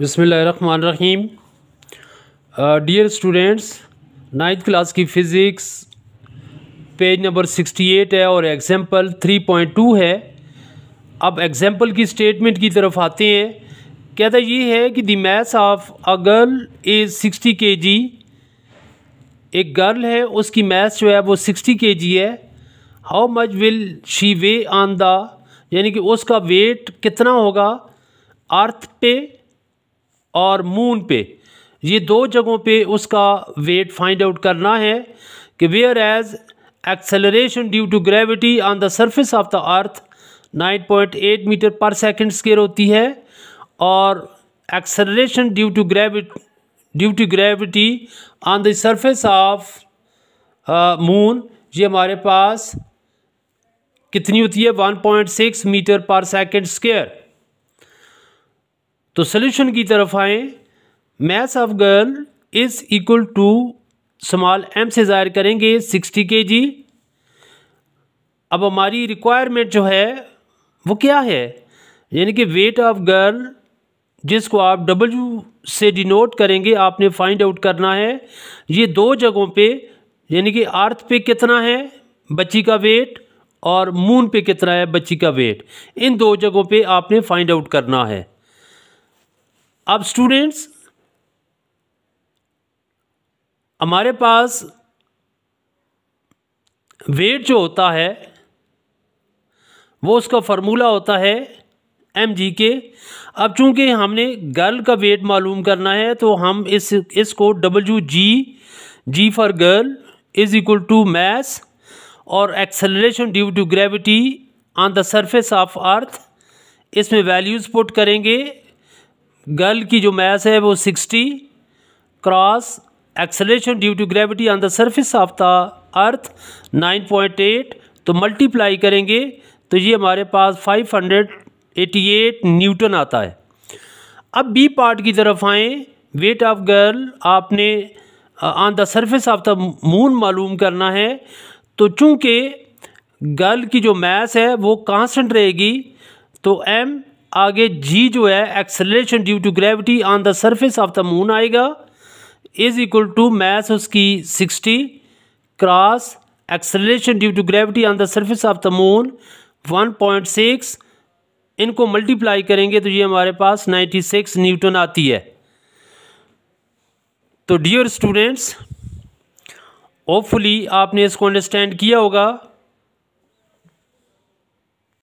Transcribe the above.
बसमीम dear students ninth class की physics page number sixty eight है और एग्ज़ाम्पल थ्री पॉइंट टू है अब एग्ज़ाम्पल की स्टेटमेंट की तरफ आते हैं कहता ये है कि the mass of a girl is sixty K G एक गर्ल है उसकी मैथ जो है वो सिक्सटी के जी है how much will she weigh on the यानी कि उसका वेट कितना होगा अर्थ पे और मून पे ये दो जगहों पे उसका वेट फाइंड आउट करना है कि where as acceleration due to gravity on the surface of the earth 9.8 metre per second square होती है और acceleration due to gravity due to gravity on the surface of moon ये हमारे पास कितनी होती है 1.6 मीटर पर सेकंड स्केयर तो solution की तरफ आए mass of girl is equal to small M से ज़ाहिर करेंगे सिक्सटी के जी अब हमारी रिक्वायरमेंट जो है वो क्या है यानी कि वेट ऑफ गर्ल जिसको आप डब्ल्यू से डिनोट करेंगे आपने फाइंड आउट करना है ये दो जगहों पे यानी कि अर्थ पे कितना है बच्ची का वेट और मून पे कितना है बच्ची का वेट इन दो जगहों पे आपने फाइंड आउट करना है अब स्टूडेंट्स हमारे पास वेट जो होता है वो उसका फार्मूला होता है एम जी के अब चूंकि हमने गर्ल का वेट मालूम करना है तो हम इस इसको W G G for girl is equal to mass और acceleration due to gravity on the surface of earth इसमें वैल्यूज़ पुट करेंगे गर्ल की जो मैस है वो sixty cross acceleration due to gravity on the surface of the earth nine point eight तो multiply करेंगे तो ये हमारे पास five hundred eighty eight newton आता है अब बी पार्ट की तरफ आएँ वेट ऑफ गर्ल आपने on the surface of the moon मालूम करना है तो चूँकि गर्ल की जो मैस है वो कांस्टेंट रहेगी तो एम आगे जी जो है acceleration due to gravity on the surface of the moon आएगा इज इक्वल टू मैथ उसकी sixty cross acceleration due to gravity on the surface of the moon one point six इनको multiply करेंगे तो ये हमारे पास ninety six Newton आती है तो डियर स्टूडेंट्स होपफुली आपने इसको अंडरस्टैंड किया होगा